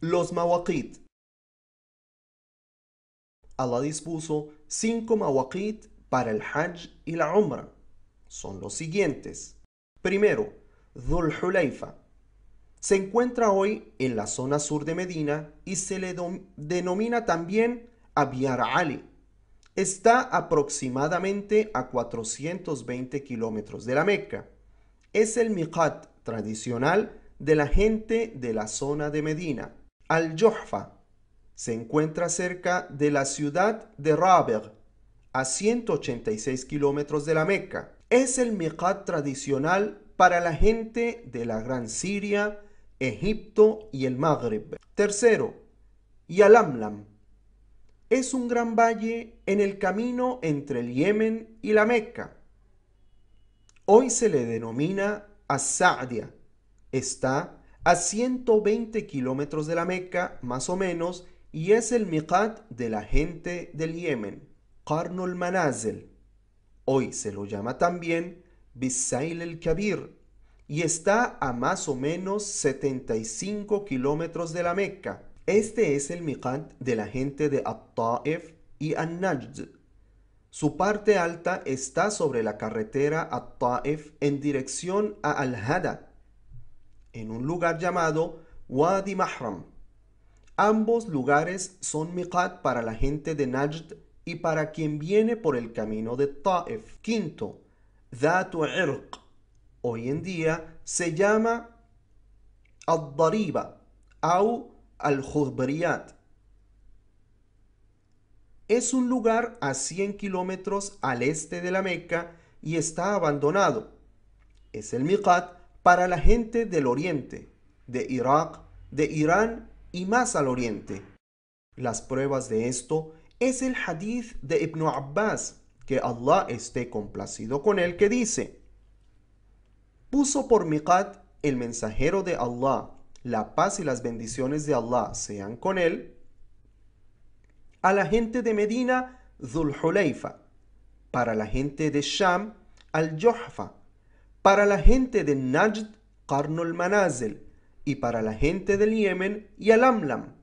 Los mawaqit. Allah dispuso cinco mawaqit para el Hajj y la Umra. Son los siguientes. Primero, Dhul Hulaifa. Se encuentra hoy en la zona sur de Medina y se le denomina también Abiyar Ali. Está aproximadamente a 420 kilómetros de la Meca. Es el miqat tradicional de la gente de la zona de Medina. Al-Juhfa. Se encuentra cerca de la ciudad de Rabigh, a 186 kilómetros de la Meca. Es el miqat tradicional para la gente de la Gran Siria, Egipto y el Magreb. Tercero, Yalamlam. Es un gran valle en el camino entre el Yemen y la Meca. Hoy se le denomina as Está a 120 kilómetros de la Meca, más o menos, y es el miqat de la gente del Yemen, Karnul manazel Hoy se lo llama también Bisail el Kabir, y está a más o menos 75 kilómetros de la Meca. Este es el miqat de la gente de At-Ta'if y An-Najd. Su parte alta está sobre la carretera At-Ta'if en dirección a Al-Hada, en un lugar llamado Wadi Mahram. Ambos lugares son miqat para la gente de Najd y para quien viene por el camino de Ta'if. Quinto, Datu Irq. Hoy en día se llama Al-Dariba o Al-Khudbriyat. Es un lugar a 100 kilómetros al este de la Meca y está abandonado. Es el miqat para la gente del Oriente, de Irak, de Irán y más al Oriente. Las pruebas de esto es el hadith de Ibn Abbas, que Allah esté complacido con él, que dice, puso por Miqat el mensajero de Allah, la paz y las bendiciones de Allah sean con él, a la gente de Medina, Dhul Huleifa, para la gente de Sham, al Yohfa, para la gente de Najd, Qarnul Manazel, y para la gente del Yemen, y Yalamlam.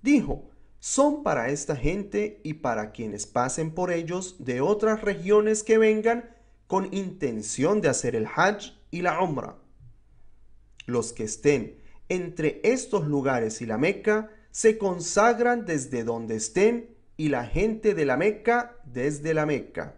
Dijo, son para esta gente y para quienes pasen por ellos de otras regiones que vengan con intención de hacer el Hajj y la Umra. Los que estén entre estos lugares y la Meca se consagran desde donde estén y la gente de la Meca desde la Meca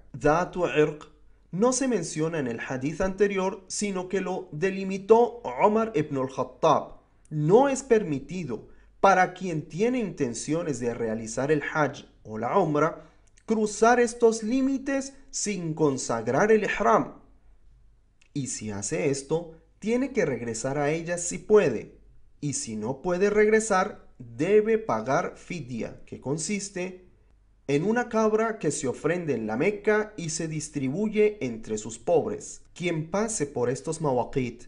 no se menciona en el hadith anterior, sino que lo delimitó Omar ibn al-Khattab. No es permitido para quien tiene intenciones de realizar el hajj o la umra cruzar estos límites sin consagrar el ihram. Y si hace esto, tiene que regresar a ella si puede. Y si no puede regresar, debe pagar fidia, que consiste en en una cabra que se ofrende en la Meca y se distribuye entre sus pobres. Quien pase por estos mawaqit,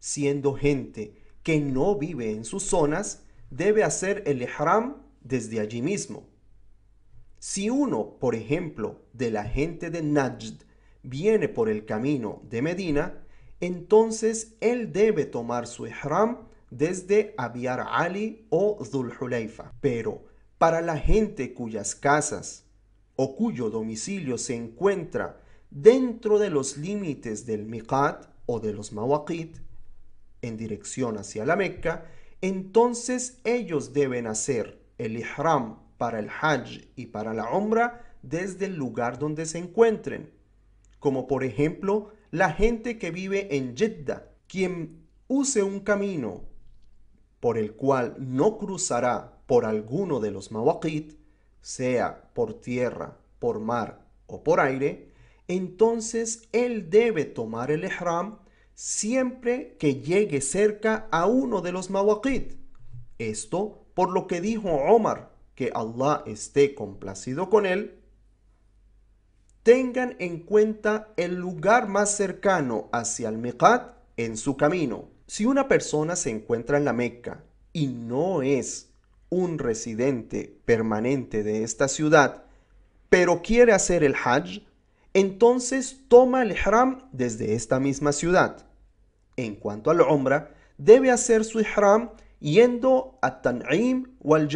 siendo gente que no vive en sus zonas, debe hacer el ihram desde allí mismo. Si uno, por ejemplo, de la gente de Najd viene por el camino de Medina, entonces él debe tomar su ihram desde Abiyar Ali o Dhul Huleifa. Pero para la gente cuyas casas o cuyo domicilio se encuentra dentro de los límites del Miqat o de los Mawaqit en dirección hacia la Meca, entonces ellos deben hacer el ihram para el Hajj y para la Umra desde el lugar donde se encuentren, como por ejemplo la gente que vive en Jeddah, quien use un camino por el cual no cruzará por alguno de los mawaqit, sea por tierra, por mar o por aire, entonces él debe tomar el ihram siempre que llegue cerca a uno de los mawaqit. Esto por lo que dijo Omar, que Allah esté complacido con él, tengan en cuenta el lugar más cercano hacia el Meqat en su camino. Si una persona se encuentra en la Meca y no es un residente permanente de esta ciudad, pero quiere hacer el Hajj, entonces toma el Ihram desde esta misma ciudad. En cuanto al hombre debe hacer su Ihram yendo a Tan'im o al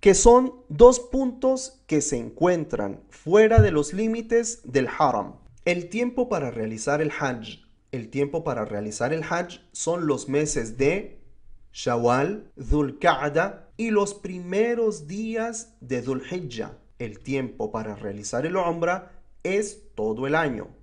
que son dos puntos que se encuentran fuera de los límites del Haram. El tiempo para realizar el Hajj. El tiempo para realizar el Hajj son los meses de Shawal, Dhul y los primeros días de Dhul El tiempo para realizar el Umrah es todo el año.